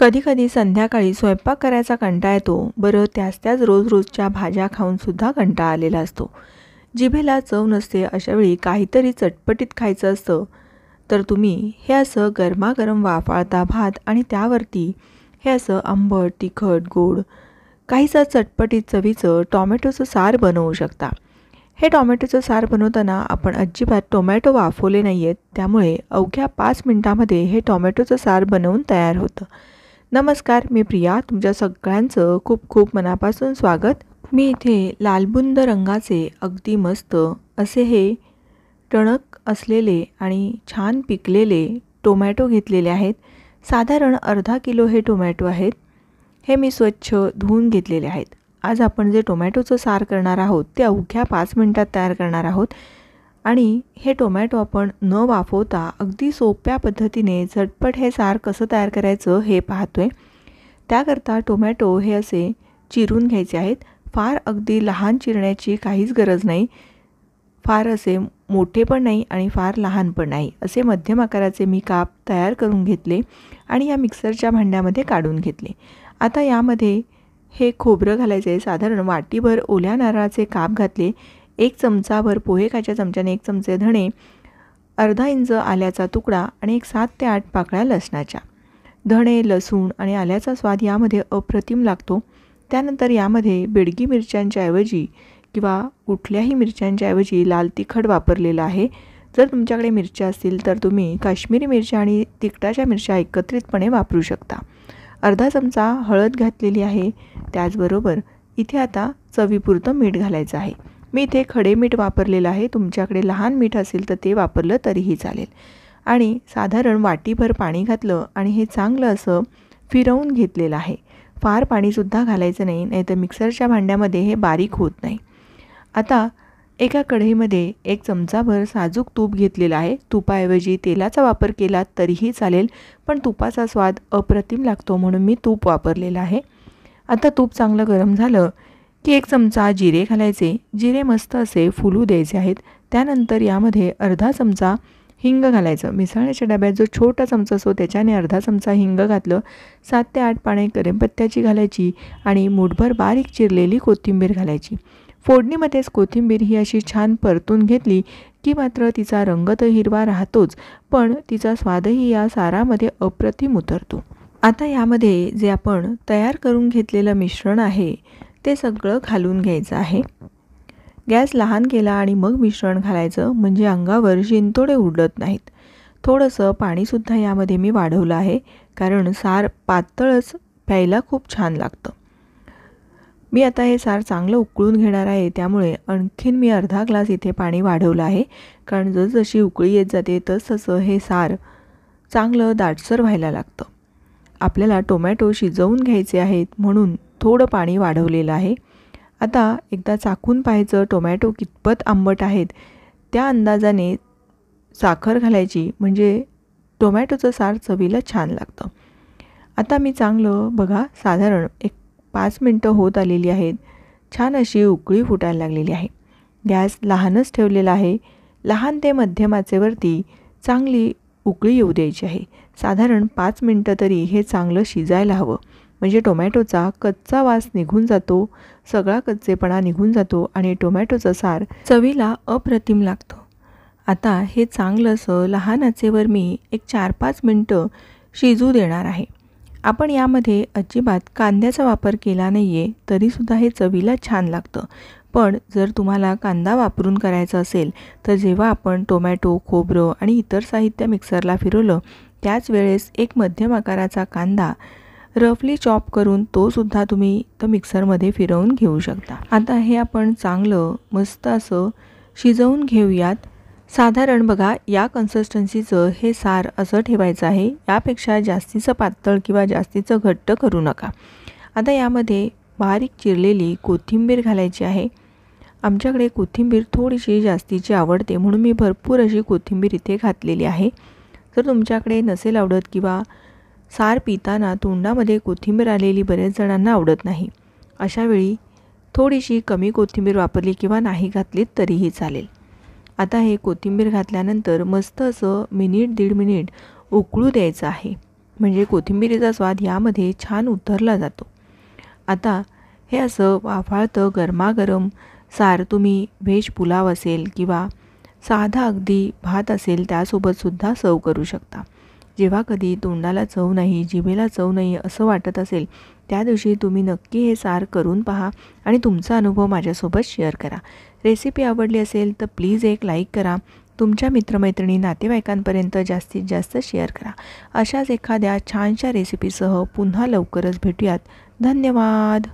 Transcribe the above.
कधीकधी संध्याकाळी स्वयंपाक करायचा कंटा येतो बरं त्याच त्याच रोज रोजच्या भाज्या खाऊनसुद्धा कंटा आलेला असतो जिभेला चव नसते अशावेळी काहीतरी चटपटीत खायचं असतं तर तुम्ही हे असं गरमागरम वाफाळता भात आणि त्यावरती हे असं आंबट तिखट गोड काहीसं चटपटीत चवीचं टॉमॅटोचं सार बनवू शकता हे टॉमॅटोचं सार बनवताना आपण अजिबात टोमॅटो वाफवले नाही आहेत त्यामुळे अवघ्या पाच मिनटामध्ये हे टॉमॅटोचं सार बनवून तयार होतं नमस्कार मी प्रिया तुमच्या सगळ्यांचं खूप खूप मनापासून स्वागत मी इथे लालबुंद रंगाचे अगदी मस्त असे हे टणक असलेले आणि छान पिकलेले टोमॅटो घेतलेले आहेत साधारण अर्धा किलो हे टोमॅटो आहेत हे मी स्वच्छ धुवून घेतलेले आहेत आज आपण जे टोमॅटोचं सार करणार आहोत ते अवघ्या पाच मिनटात तयार करणार आहोत आणि हे टोमॅटो आपण न वाफवता अगदी सोप्या पद्धतीने झटपट हे सार कसं तयार करायचं हे पाहतो आहे त्याकरता टोमॅटो हे असे चिरून घ्यायचे आहेत फार अगदी लहान चिरण्याची काहीच गरज नाही फार असे मोठे पण नाही आणि फार लहान पण नाही असे मध्यम आकाराचे मी काप तयार करून घेतले आणि या मिक्सरच्या भांड्यामध्ये काढून घेतले आता यामध्ये हे खोबरं घालायचे साधारण वाटीभर ओल्या नारळाचे काप घातले एक चमचाभर पोहे खायच्या चमच्याने एक चमचे धणे अर्धा इंच आल्याचा तुकडा आणि एक सात ते आठ पाकळ्या लसणाच्या धणे लसूण आणि आल्याचा स्वाद यामध्ये अप्रतिम लागतो त्यानंतर यामध्ये बेडगी मिरच्यांच्याऐवजी किंवा कुठल्याही मिरच्यांच्याऐवजी लाल तिखट वापरलेलं आहे जर तुमच्याकडे मिरच्या असतील तर तुम्ही काश्मीरी मिरच्या आणि तिखटाच्या मिरच्या एकत्रितपणे वापरू शकता अर्धा चमचा हळद घातलेली आहे त्याचबरोबर इथे आता चवीपुरतं मीठ घालायचं आहे मी इथे खडे मीठ वापरलेलं आहे तुमच्याकडे लहान मीठ असेल तर ते वापरलं तरीही चालेल आणि साधारण वाटीभर पाणी घातलं आणि हे चांगलं असं फिरवून घेतलेलं आहे फार पाणीसुद्धा घालायचं नाही नाही तर मिक्सरच्या भांड्यामध्ये हे बारीक होत नाही आता एका कढईमध्ये एक चमचाभर साजूक तूप घेतलेलं आहे तुपाऐवजी तेलाचा वापर केला तरीही चालेल पण तुपाचा स्वाद अप्रतिम लागतो म्हणून मी तूप वापरलेलं आहे आता तूप चांगलं गरम झालं की एक चमचा जिरे घालायचे जिरे मस्त असे फुलू द्यायचे आहेत त्यानंतर यामध्ये अर्धा चमचा हिंग घालायचं मिसळण्याच्या डब्यात जो छोटा चमचा असतो त्याच्याने अर्धा चमचा हिंग घातलं सात ते आठ पाणी करेमपत्त्याची घालायची आणि मुठभर बारीक चिरलेली कोथिंबीर घालायची फोडणीमध्येच कोथिंबीर ही अशी छान परतून घेतली की मात्र तिचा रंग तर हिरवा राहतोच पण तिचा स्वादही या सारामध्ये अप्रतिम उतरतो आता यामध्ये जे आपण तयार करून घेतलेलं मिश्रण आहे ते सगळं घालून घ्यायचं आहे गॅस लहान केला आणि मग मिश्रण घालायचं म्हणजे अंगावर शिंतोडे उडत नाहीत थोडंसं पाणीसुद्धा यामध्ये मी वाढवलं आहे कारण सार पातळच प्यायला खूप छान लागतं मी आता हे सार चांगलं उकळून घेणार आहे त्यामुळे आणखीन मी अर्धा ग्लास इथे पाणी वाढवलं आहे कारण जसजशी उकळी येत जाते तसं हे सार चांगलं दाटसर व्हायला लागतं आपल्याला टोमॅटो शिजवून घ्यायचे आहेत म्हणून थोडं पाणी वाढवलेलं आहे आता एकदा चाकून पाहायचं टोमॅटो कितपत आंबट आहेत त्या अंदाजाने साखर घालायची म्हणजे टोमॅटोचं सार चवीला छान लागतं आता मी चांगलं बघा साधारण एक पाच मिनटं होत आलेली आहेत छान अशी उकळी फुटायला लागलेली आहे गॅस लहानच ठेवलेला आहे लहान ते मध्यमाचेवरती चांगली उकळी येऊ द्यायची आहे साधारण पाच मिनटं तरी हे चांगलं शिजायला हवं म्हणजे टोमॅटोचा कच्चा वास निघून जातो सगळा कच्चेपणा निघून जातो आणि टोमॅटोचा सार चवीला अप्रतिम लागतो आता हे असं लहान आचेवर मी एक चार पाच मिनटं शिजू देणार आहे आपण यामध्ये अजिबात कांद्याचा वापर केला नाही आहे तरीसुद्धा हे चवीला छान लागतं पण जर तुम्हाला कांदा वापरून करायचा असेल तर जेव्हा आपण टोमॅटो खोबरं आणि इतर साहित्य मिक्सरला फिरवलं त्याच वेळेस एक मध्यम आकाराचा कांदा रफली चॉप करून तो सुद्धा तुम्ही तर मिक्सरमध्ये फिरवून घेऊ शकता आता हे आपण चांगलं मस्त असं शिजवून घेऊयात साधारण बघा या कन्सिस्टन्सीचं हे सार असं ठेवायचं आहे यापेक्षा जास्तीचं पातळ किंवा जास्तीचं घट्ट करू नका आता यामध्ये बारीक चिरलेली कोथिंबीर घालायची आहे आमच्याकडे कोथिंबीर थोडीशी जास्तीची आवडते म्हणून मी भरपूर अशी कोथिंबीर इथे घातलेली आहे जर तुमच्याकडे नसेल आवडत किंवा सार पिताना तोंडामध्ये कोथिंबीर आलेली बऱ्याच जणांना आवडत नाही अशावेळी थोडीशी कमी कोथिंबीर वापरली किंवा नाही घातलीत तरीही चालेल आता हे कोथिंबीर घातल्यानंतर मस्त असं मिनिट दीड मिनिट उकळू द्यायचं आहे म्हणजे कोथिंबीरीचा स्वाद यामध्ये छान उतरला जातो आता हे असं वाफाळतं गरमागरम सार तुम्ही व्हेज पुलाव असेल किंवा साधा अगदी भात असेल त्यासोबतसुद्धा सर्व करू शकता जेव्हा कधी तोंडाला चव नाही जिभेला चव नाही असं वाटत असेल त्या दिवशी तुम्ही नक्की हे सार करून पहा आणि तुमचा अनुभव माझ्यासोबत शेअर करा रेसिपी आवडली असेल तर प्लीज एक लाईक करा तुमच्या मित्रमैत्रिणी नातेवाईकांपर्यंत जास्तीत जास्त शेअर करा अशाच एखाद्या छानशा रेसिपीसह पुन्हा लवकरच भेटूयात धन्यवाद